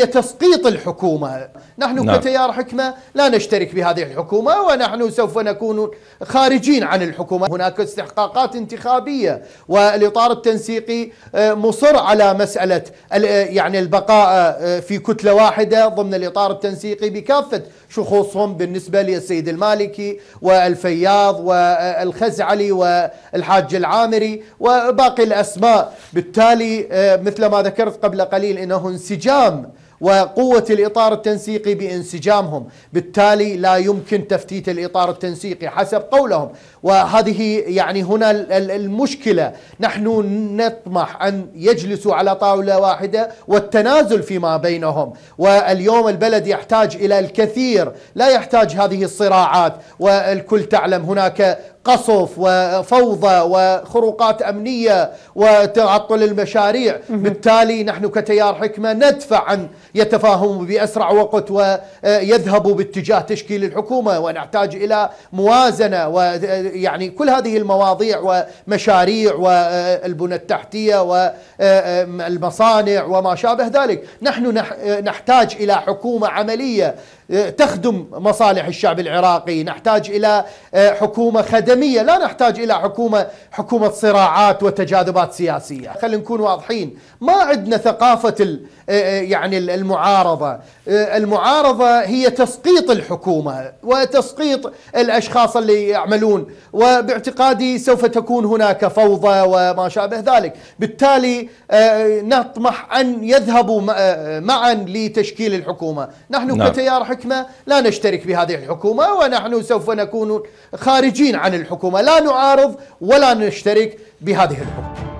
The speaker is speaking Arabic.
هي تسقيط الحكومة نحن نعم. كتيار حكمة لا نشترك بهذه الحكومة ونحن سوف نكون خارجين عن الحكومة هناك استحقاقات انتخابية والإطار التنسيقي آه، مصر على مسألة آه، يعني البقاء آه، في كتلة واحدة ضمن الإطار التنسيقي بكافة شخوصهم بالنسبة للسيد المالكي والفياض والخزعلي والحاج العامري وباقي الأسماء بالتالي مثل ما ذكرت قبل قليل إنه انسجام وقوة الإطار التنسيقي بانسجامهم بالتالي لا يمكن تفتيت الإطار التنسيقي حسب قولهم وهذه يعني هنا المشكلة نحن نطمح أن يجلسوا على طاولة واحدة والتنازل فيما بينهم واليوم البلد يحتاج إلى الكثير لا يحتاج هذه الصراعات والكل تعلم هناك قصف وفوضى وخروقات امنيه وتعطل المشاريع، بالتالي نحن كتيار حكمه ندفع عن يتفاهم باسرع وقت ويذهبوا باتجاه تشكيل الحكومه ونحتاج الى موازنه ويعني كل هذه المواضيع ومشاريع والبنى التحتيه والمصانع وما شابه ذلك، نحن نحتاج الى حكومه عمليه آه، تخدم مصالح الشعب العراقي نحتاج إلى آه، حكومة خدمية لا نحتاج إلى حكومة حكومة صراعات وتجاذبات سياسية خلينا نكون واضحين ما عندنا ثقافة آه، يعني المعارضة المعارضة هي تسقيط الحكومة وتسقيط الأشخاص اللي يعملون وباعتقادي سوف تكون هناك فوضى وما شابه ذلك بالتالي نطمح أن يذهبوا معا لتشكيل الحكومة نحن نعم. كتيار حكمة لا نشترك بهذه الحكومة ونحن سوف نكون خارجين عن الحكومة لا نعارض ولا نشترك بهذه الحكومة